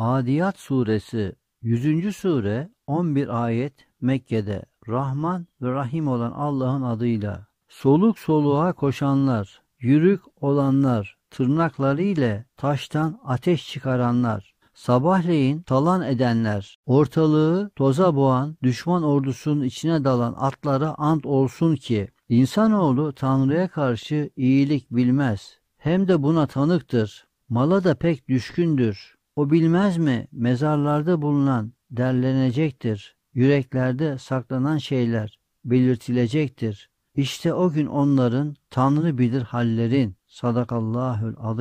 Adiyat suresi 100. sure 11 ayet Mekke'de Rahman ve Rahim olan Allah'ın adıyla soluk soluğa koşanlar, yürük olanlar, tırnakları ile taştan ateş çıkaranlar, sabahleyin talan edenler, ortalığı toza boğan düşman ordusunun içine dalan atlara ant olsun ki, insanoğlu Tanrı'ya karşı iyilik bilmez, hem de buna tanıktır, mala da pek düşkündür. O bilmez mi mezarlarda bulunan derlenecektir. Yüreklerde saklanan şeyler belirtilecektir. İşte o gün onların Tanrı bilir hallerin sadakallahül azim.